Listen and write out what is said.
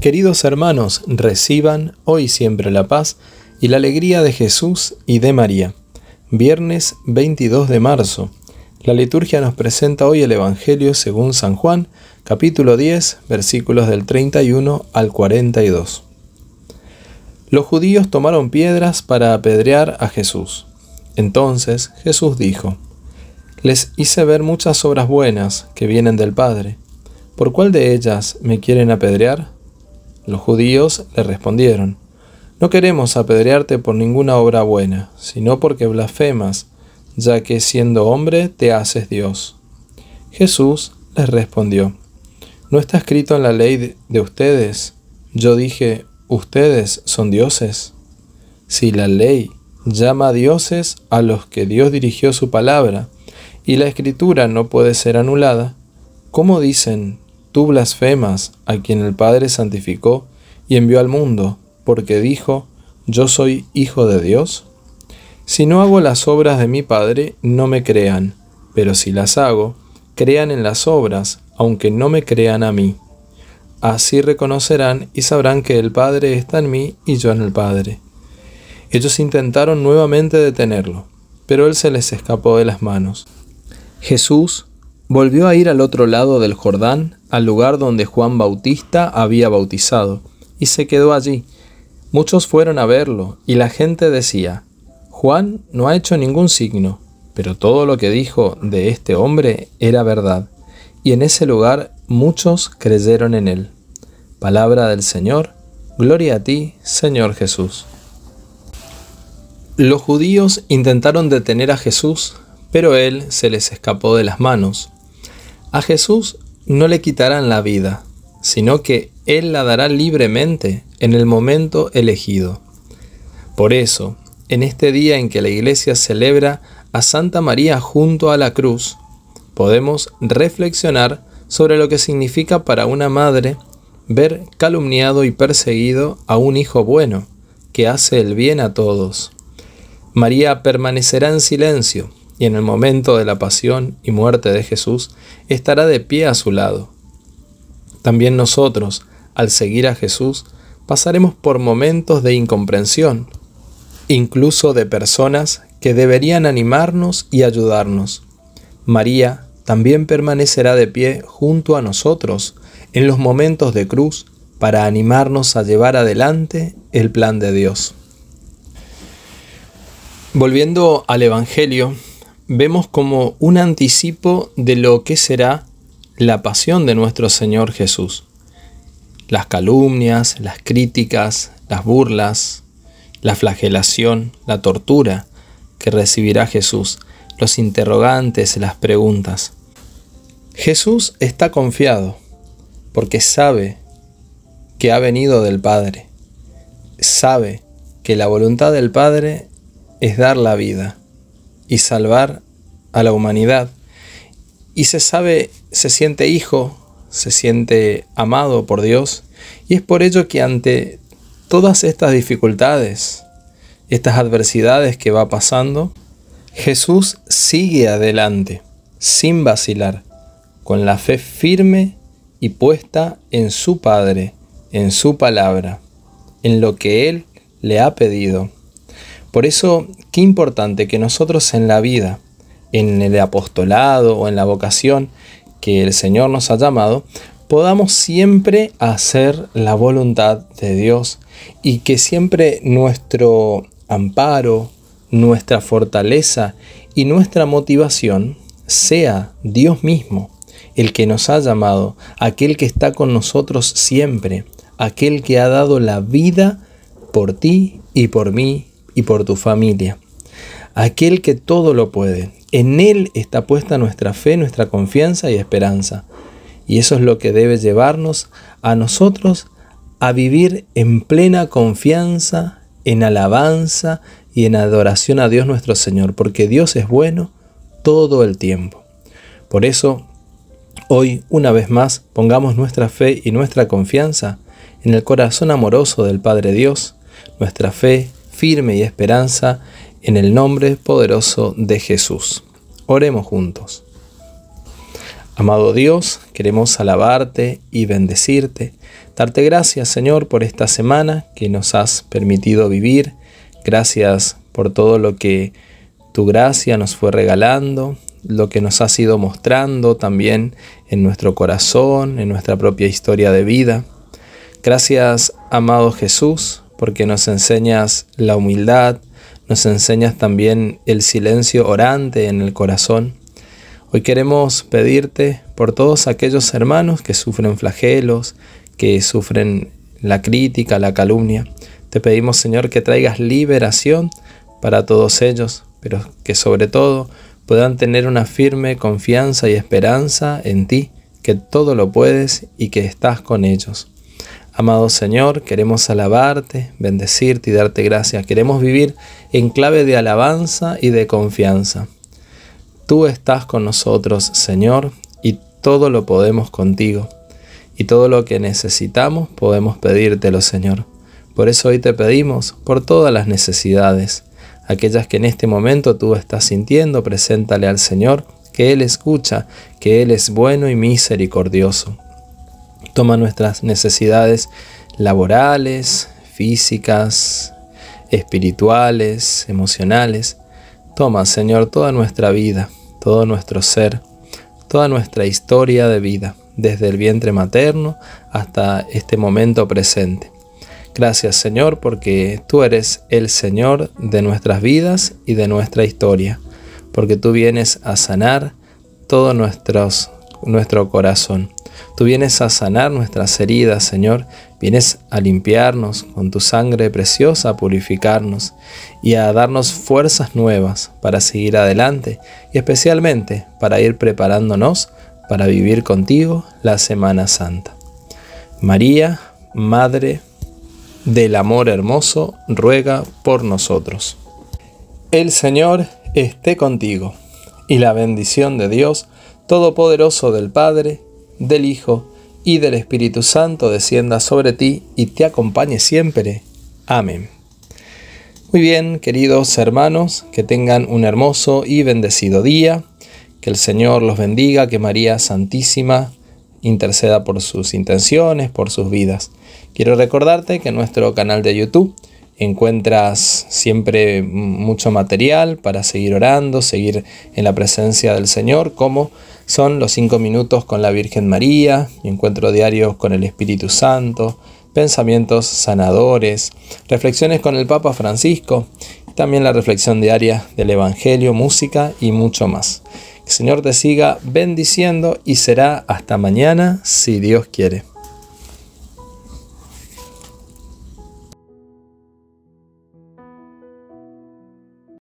Queridos hermanos, reciban hoy siempre la paz y la alegría de Jesús y de María. Viernes 22 de marzo. La liturgia nos presenta hoy el Evangelio según San Juan, capítulo 10, versículos del 31 al 42. Los judíos tomaron piedras para apedrear a Jesús. Entonces Jesús dijo, Les hice ver muchas obras buenas que vienen del Padre. ¿Por cuál de ellas me quieren apedrear? Los judíos le respondieron, No queremos apedrearte por ninguna obra buena, sino porque blasfemas, ya que siendo hombre te haces Dios. Jesús les respondió, ¿no está escrito en la ley de ustedes? Yo dije, ustedes son dioses. Si la ley llama a dioses a los que Dios dirigió su palabra, y la escritura no puede ser anulada, ¿cómo dicen Tú blasfemas a quien el Padre santificó y envió al mundo, porque dijo, yo soy hijo de Dios. Si no hago las obras de mi Padre, no me crean, pero si las hago, crean en las obras, aunque no me crean a mí. Así reconocerán y sabrán que el Padre está en mí y yo en el Padre. Ellos intentaron nuevamente detenerlo, pero él se les escapó de las manos. Jesús volvió a ir al otro lado del Jordán, al lugar donde Juan Bautista había bautizado, y se quedó allí. Muchos fueron a verlo, y la gente decía, Juan no ha hecho ningún signo, pero todo lo que dijo de este hombre era verdad, y en ese lugar muchos creyeron en él. Palabra del Señor, gloria a ti, Señor Jesús. Los judíos intentaron detener a Jesús, pero él se les escapó de las manos. A Jesús no le quitarán la vida, sino que Él la dará libremente en el momento elegido. Por eso, en este día en que la Iglesia celebra a Santa María junto a la cruz, podemos reflexionar sobre lo que significa para una madre ver calumniado y perseguido a un hijo bueno, que hace el bien a todos. María permanecerá en silencio, y en el momento de la pasión y muerte de Jesús estará de pie a su lado. También nosotros, al seguir a Jesús, pasaremos por momentos de incomprensión, incluso de personas que deberían animarnos y ayudarnos. María también permanecerá de pie junto a nosotros en los momentos de cruz para animarnos a llevar adelante el plan de Dios. Volviendo al Evangelio, vemos como un anticipo de lo que será la pasión de nuestro Señor Jesús. Las calumnias, las críticas, las burlas, la flagelación, la tortura que recibirá Jesús, los interrogantes, las preguntas. Jesús está confiado porque sabe que ha venido del Padre, sabe que la voluntad del Padre es dar la vida y salvar a la humanidad. Y se sabe, se siente hijo, se siente amado por Dios. Y es por ello que ante todas estas dificultades, estas adversidades que va pasando, Jesús sigue adelante, sin vacilar, con la fe firme y puesta en su Padre, en su palabra, en lo que Él le ha pedido. Por eso, qué importante que nosotros en la vida, en el apostolado o en la vocación que el Señor nos ha llamado, podamos siempre hacer la voluntad de Dios y que siempre nuestro amparo, nuestra fortaleza y nuestra motivación sea Dios mismo, el que nos ha llamado, aquel que está con nosotros siempre, aquel que ha dado la vida por ti y por mí y por tu familia. Aquel que todo lo puede. En Él está puesta nuestra fe, nuestra confianza y esperanza. Y eso es lo que debe llevarnos a nosotros a vivir en plena confianza, en alabanza y en adoración a Dios nuestro Señor, porque Dios es bueno todo el tiempo. Por eso, hoy, una vez más, pongamos nuestra fe y nuestra confianza en el corazón amoroso del Padre Dios, nuestra fe firme y esperanza en el nombre poderoso de Jesús. Oremos juntos. Amado Dios, queremos alabarte y bendecirte, darte gracias Señor por esta semana que nos has permitido vivir, gracias por todo lo que tu gracia nos fue regalando, lo que nos has ido mostrando también en nuestro corazón, en nuestra propia historia de vida. Gracias, amado Jesús, porque nos enseñas la humildad, nos enseñas también el silencio orante en el corazón. Hoy queremos pedirte por todos aquellos hermanos que sufren flagelos, que sufren la crítica, la calumnia. Te pedimos, Señor, que traigas liberación para todos ellos, pero que sobre todo puedan tener una firme confianza y esperanza en ti, que todo lo puedes y que estás con ellos. Amado Señor, queremos alabarte, bendecirte y darte gracias. Queremos vivir en clave de alabanza y de confianza. Tú estás con nosotros, Señor, y todo lo podemos contigo. Y todo lo que necesitamos podemos pedírtelo, Señor. Por eso hoy te pedimos por todas las necesidades. Aquellas que en este momento tú estás sintiendo, preséntale al Señor, que Él escucha, que Él es bueno y misericordioso toma nuestras necesidades laborales, físicas, espirituales, emocionales. Toma, Señor, toda nuestra vida, todo nuestro ser, toda nuestra historia de vida, desde el vientre materno hasta este momento presente. Gracias Señor porque tú eres el Señor de nuestras vidas y de nuestra historia, porque tú vienes a sanar todos nuestros nuestro corazón. Tú vienes a sanar nuestras heridas, Señor, vienes a limpiarnos con tu sangre preciosa, a purificarnos y a darnos fuerzas nuevas para seguir adelante y especialmente para ir preparándonos para vivir contigo la Semana Santa. María, Madre del Amor Hermoso, ruega por nosotros. El Señor esté contigo y la bendición de Dios, Todopoderoso del Padre, del Hijo y del Espíritu Santo descienda sobre ti y te acompañe siempre. Amén. Muy bien, queridos hermanos, que tengan un hermoso y bendecido día. Que el Señor los bendiga, que María Santísima interceda por sus intenciones, por sus vidas. Quiero recordarte que en nuestro canal de YouTube encuentras siempre mucho material para seguir orando, seguir en la presencia del Señor, como son los cinco minutos con la Virgen María, encuentro diario con el Espíritu Santo, pensamientos sanadores, reflexiones con el Papa Francisco, también la reflexión diaria del Evangelio, música y mucho más. Que el Señor te siga bendiciendo y será hasta mañana si Dios quiere.